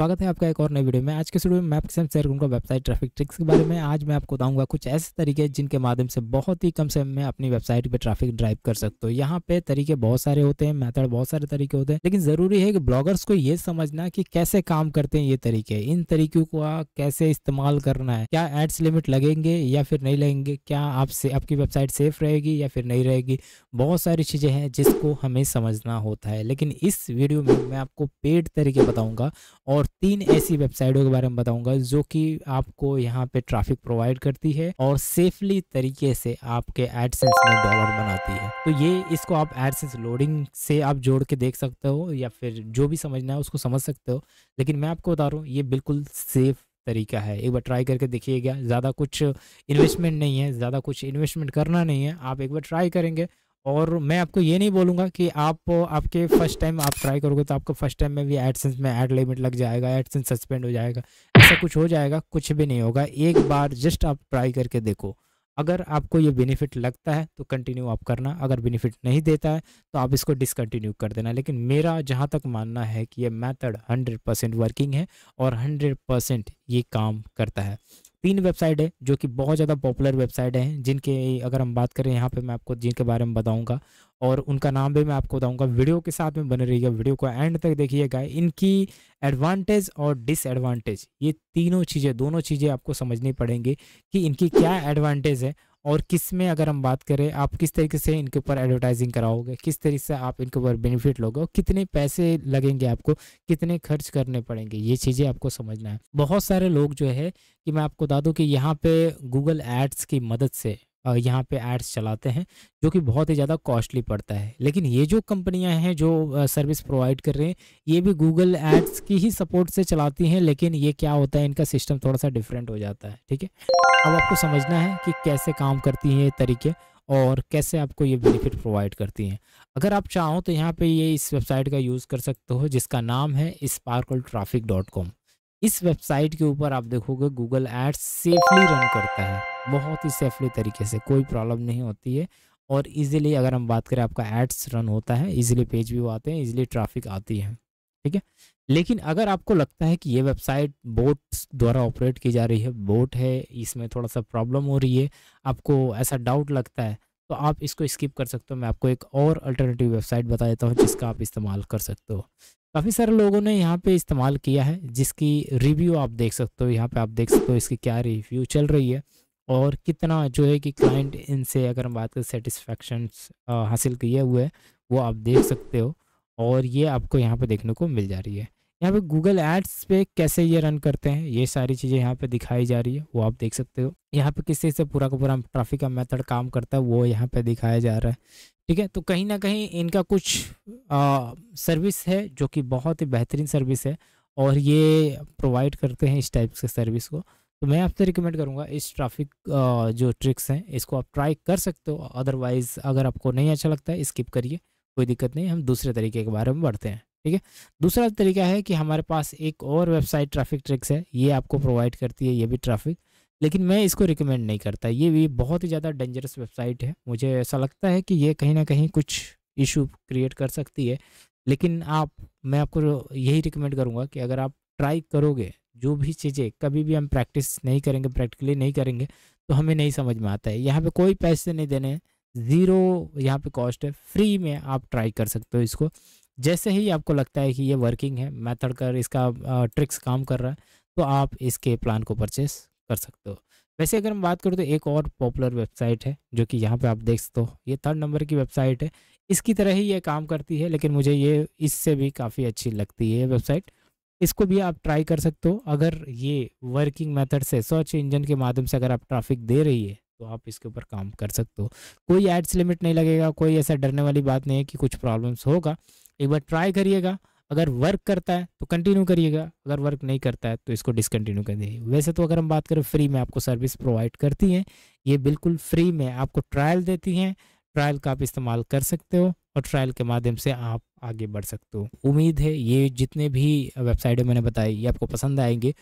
स्वागत है आपका एक और नई वीडियो में आज के वीडियो में मैं आपके साथ शेयर करूंगा वेबसाइट ट्रैफिक ट्रिक्स के बारे में आज मैं आपको बताऊंगा कुछ ऐसे तरीके जिनके माध्यम से बहुत ही कम समय में अपनी वेबसाइट पे ट्रैफिक ड्राइव कर सकते हो यहाँ पे तरीके बहुत सारे होते हैं मेथड बहुत सारे तरीके होते हैं लेकिन जरूरी है कि ब्लॉगर्स को ये समझना की कैसे काम करते हैं ये तरीके इन तरीकों को कैसे इस्तेमाल करना है क्या एड्स लिमिट लगेंगे या फिर नहीं लगेंगे क्या आपसे आपकी वेबसाइट सेफ रहेगी या फिर नहीं रहेगी बहुत सारी चीजें हैं जिसको हमें समझना होता है लेकिन इस वीडियो में मैं आपको पेड तरीके बताऊंगा और और तीन ऐसी वेबसाइटों के बारे में बताऊंगा जो कि आपको यहाँ पे ट्रैफिक प्रोवाइड करती है और सेफली तरीके से आपके एडसेंस में डॉलर बनाती है तो ये इसको आप एडसेंस लोडिंग से आप जोड़ के देख सकते हो या फिर जो भी समझना है उसको समझ सकते हो लेकिन मैं आपको बता रहा हूँ ये बिल्कुल सेफ तरीका है एक बार ट्राई करके देखिएगा ज़्यादा कुछ इन्वेस्टमेंट नहीं है ज़्यादा कुछ इन्वेस्टमेंट करना नहीं है आप एक बार ट्राई करेंगे और मैं आपको ये नहीं बोलूँगा कि आप आपके फर्स्ट टाइम आप ट्राई करोगे तो आपको फर्स्ट टाइम में भी एडसेंस में एड लिमिट लग जाएगा एडसेंस सस्पेंड हो जाएगा ऐसा कुछ हो जाएगा कुछ भी नहीं होगा एक बार जस्ट आप ट्राई करके देखो अगर आपको ये बेनिफिट लगता है तो कंटिन्यू आप करना अगर बेनिफिट नहीं देता है तो आप इसको डिसकंटिन्यू कर देना लेकिन मेरा जहाँ तक मानना है कि ये मैथड हंड्रेड परसेंट वर्किंग है और हंड्रेड परसेंट ये काम करता है तीन वेबसाइट है जो कि बहुत ज़्यादा पॉपुलर वेबसाइट हैं जिनके अगर हम बात करें यहाँ पे मैं आपको जिनके बारे में बताऊँगा और उनका नाम भी मैं आपको बताऊंगा वीडियो के साथ में बने रहिएगा वीडियो को एंड तक देखिएगा इनकी एडवांटेज और डिसएडवांटेज ये तीनों चीज़ें दोनों चीज़ें आपको समझनी पड़ेंगी कि इनकी क्या एडवांटेज है और किस में अगर हम बात करें आप किस तरीके से इनके ऊपर एडवर्टाइजिंग कराओगे किस तरीके से आप इनके ऊपर बेनिफिट लोगे और कितने पैसे लगेंगे आपको कितने खर्च करने पड़ेंगे ये चीज़ें आपको समझना है बहुत सारे लोग जो है कि मैं आपको बता दूँ कि यहाँ पे गूगल एड्स की मदद से यहाँ पे एड्स चलाते हैं जो कि बहुत ही ज़्यादा कॉस्टली पड़ता है लेकिन ये जो कंपनियाँ हैं जो सर्विस प्रोवाइड कर रहे हैं ये भी गूगल एड्स की ही सपोर्ट से चलाती हैं लेकिन ये क्या होता है इनका सिस्टम थोड़ा सा डिफरेंट हो जाता है ठीक है अब आपको समझना है कि कैसे काम करती हैं ये तरीके और कैसे आपको ये बेनिफिट प्रोवाइड करती हैं अगर आप चाहो तो यहाँ पे ये इस वेबसाइट का यूज़ कर सकते हो जिसका नाम है स्पार्कल ट्रैफिक डॉट कॉम इस वेबसाइट के ऊपर आप देखोगे गूगल एड्स सेफली रन करता है बहुत ही सेफली तरीके से कोई प्रॉब्लम नहीं होती है और इजीली अगर हम बात करें आपका एड्स रन होता है इजीली पेज भी आते हैं इजीली ट्रैफिक आती है ठीक है लेकिन अगर आपको लगता है कि ये वेबसाइट बोट द्वारा ऑपरेट की जा रही है बोट है इसमें थोड़ा सा प्रॉब्लम हो रही है आपको ऐसा डाउट लगता है तो आप इसको स्किप कर सकते हो मैं आपको एक और अल्टरनेटिव वेबसाइट बता देता हूँ जिसका आप इस्तेमाल कर सकते हो काफ़ी सारे लोगों ने यहाँ पे इस्तेमाल किया है जिसकी रिव्यू आप देख सकते हो यहाँ पे आप देख सकते हो इसकी क्या रिव्यू चल रही है और कितना जो है कि क्लाइंट इनसे अगर हम बात करें सेटिस्फेक्शन हासिल किए हुए वो आप देख सकते हो और ये आपको यहाँ पे देखने को मिल जा रही है यहाँ पे गूगल एड्स पे कैसे ये रन करते हैं ये सारी चीज़ें यहाँ पे दिखाई जा रही है वो आप देख सकते हो यहाँ पे किस चीज़ से पूरा का पूरा ट्राफिक का मेथड काम करता है वो यहाँ पे दिखाया जा रहा है ठीक है तो कहीं ना कहीं इनका कुछ आ, सर्विस है जो कि बहुत ही बेहतरीन सर्विस है और ये प्रोवाइड करते हैं इस टाइप के सर्विस को तो मैं आपसे रिकमेंड करूँगा इस ट्रैफिक जो ट्रिक्स हैं इसको आप ट्राई कर सकते हो अदरवाइज़ अगर आपको नहीं अच्छा लगता है स्किप करिए कोई दिक्कत नहीं हम दूसरे तरीके के बारे में बढ़ते हैं ठीक है दूसरा तरीका है कि हमारे पास एक और वेबसाइट ट्रैफिक ट्रिक्स है ये आपको प्रोवाइड करती है ये भी ट्रैफिक लेकिन मैं इसको रिकमेंड नहीं करता ये भी बहुत ही ज़्यादा डेंजरस वेबसाइट है मुझे ऐसा लगता है कि ये कहीं ना कहीं कुछ इशू क्रिएट कर सकती है लेकिन आप मैं आपको यही रिकमेंड करूँगा कि अगर आप ट्राई करोगे जो भी चीज़ें कभी भी हम प्रैक्टिस नहीं करेंगे प्रैक्टिकली नहीं करेंगे तो हमें नहीं समझ में आता है यहाँ पे कोई पैसे नहीं देने ज़ीरो यहाँ पे कॉस्ट है फ्री में आप ट्राई कर सकते हो इसको जैसे ही आपको लगता है कि ये वर्किंग है मेथड कर इसका ट्रिक्स काम कर रहा है तो आप इसके प्लान को परचेस कर सकते हो वैसे अगर हम बात करें तो एक और पॉपुलर वेबसाइट है जो कि यहाँ पे आप देख सकते हो ये थर्ड नंबर की वेबसाइट है इसकी तरह ही ये काम करती है लेकिन मुझे ये इससे भी काफ़ी अच्छी लगती है ये वेबसाइट इसको भी आप ट्राई कर सकते हो अगर ये वर्किंग मेथड से सर्च इंजन के माध्यम से अगर आप ट्रैफिक दे रही है तो आप इसके ऊपर काम कर सकते हो कोई एड्स लिमिट नहीं लगेगा कोई ऐसा डरने वाली बात नहीं है कि कुछ प्रॉब्लम्स होगा एक बार ट्राई करिएगा अगर वर्क करता है तो कंटिन्यू करिएगा अगर वर्क नहीं करता है तो इसको डिसकंटिन्यू कर दीजिए वैसे तो अगर हम बात करें फ्री में आपको सर्विस प्रोवाइड करती हैं ये बिल्कुल फ्री में आपको ट्रायल देती हैं ट्रायल का आप इस्तेमाल कर सकते हो और ट्रायल के माध्यम से आप आगे बढ़ सकते हो उम्मीद है ये जितने भी वेबसाइटें मैंने बताई ये आपको पसंद आएंगे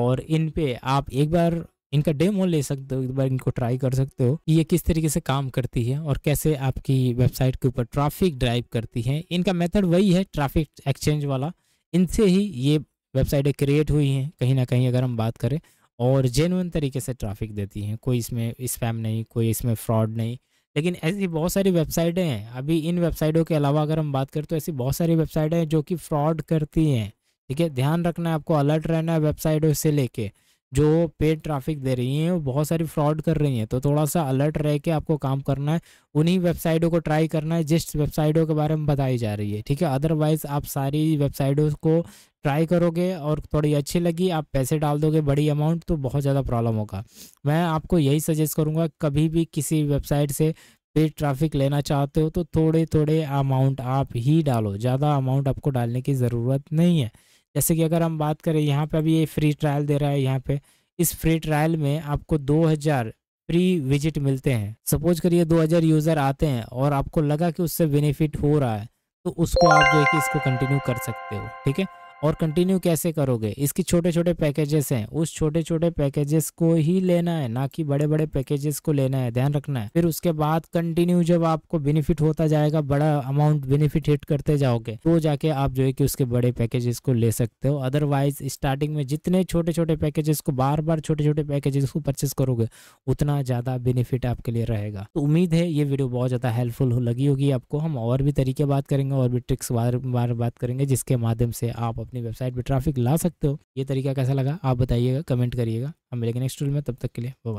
और इन पर आप एक बार इनका डेमो ले सकते हो एक बार इनको ट्राई कर सकते हो ये किस तरीके से काम करती है और कैसे आपकी वेबसाइट के ऊपर ट्रैफिक ड्राइव करती है इनका मेथड वही है ट्रैफिक एक्सचेंज वाला इनसे ही ये वेबसाइटें क्रिएट हुई हैं कहीं ना कहीं अगर हम बात करें और जेनुअन तरीके से ट्रैफिक देती हैं कोई इसमें स्पैम नहीं कोई इसमें फ्रॉड नहीं लेकिन ऐसी बहुत सारी वेबसाइटें हैं अभी इन वेबसाइटों के अलावा अगर हम बात करें तो ऐसी बहुत सारी वेबसाइटें हैं जो कि फ्रॉड करती हैं ठीक है ध्यान रखना है आपको अलर्ट रहना है वेबसाइटों से लेके जो पेड ट्रैफिक दे रही हैं वो बहुत सारी फ्रॉड कर रही हैं तो थोड़ा सा अलर्ट रह के आपको काम करना है उन्हीं वेबसाइटों को ट्राई करना है जिस वेबसाइटों के बारे में बताई जा रही है ठीक है अदरवाइज़ आप सारी वेबसाइटों को ट्राई करोगे और थोड़ी अच्छी लगी आप पैसे डाल दोगे बड़ी अमाउंट तो बहुत ज़्यादा प्रॉब्लम होगा मैं आपको यही सजेस्ट करूँगा कभी भी किसी वेबसाइट से पेड ट्रैफिक लेना चाहते हो तो थोड़े थोड़े अमाउंट आप ही डालो ज़्यादा अमाउंट आपको डालने की ज़रूरत नहीं है जैसे कि अगर हम बात करें यहाँ पे अभी ये फ्री ट्रायल दे रहा है यहाँ पे इस फ्री ट्रायल में आपको 2000 फ्री विजिट मिलते हैं सपोज करिए 2000 यूज़र आते हैं और आपको लगा कि उससे बेनिफिट हो रहा है तो उसको आप जो है कि इसको कंटिन्यू कर सकते हो ठीक है और कंटिन्यू कैसे करोगे इसके छोटे छोटे पैकेजेस हैं उस छोटे छोटे पैकेजेस को ही लेना है ना कि बड़े बड़े पैकेजेस को लेना है ध्यान रखना है फिर उसके बाद कंटिन्यू जब आपको बेनिफिट होता जाएगा बड़ा अमाउंट बेनिफिट हिट करते जाओगे तो जाके आप जो है कि उसके बड़े पैकेजेस को ले सकते हो अदरवाइज स्टार्टिंग में जितने छोटे छोटे पैकेजेस को बार बार छोटे छोटे पैकेजेस को परचेस करोगे उतना ज़्यादा बेनिफिट आपके लिए रहेगा तो उम्मीद है ये वीडियो बहुत ज़्यादा हेल्पफुल लगी होगी आपको हम और भी तरीके बात करेंगे और भी ट्रिक्स बार बार बात करेंगे जिसके माध्यम से आप अपनी वेबसाइट पर ट्राफिक ला सकते हो ये तरीका कैसा लगा आप बताइएगा कमेंट करिएगा हम मिलेंगे नेक्स्ट रूल में तब तक के लिए बाय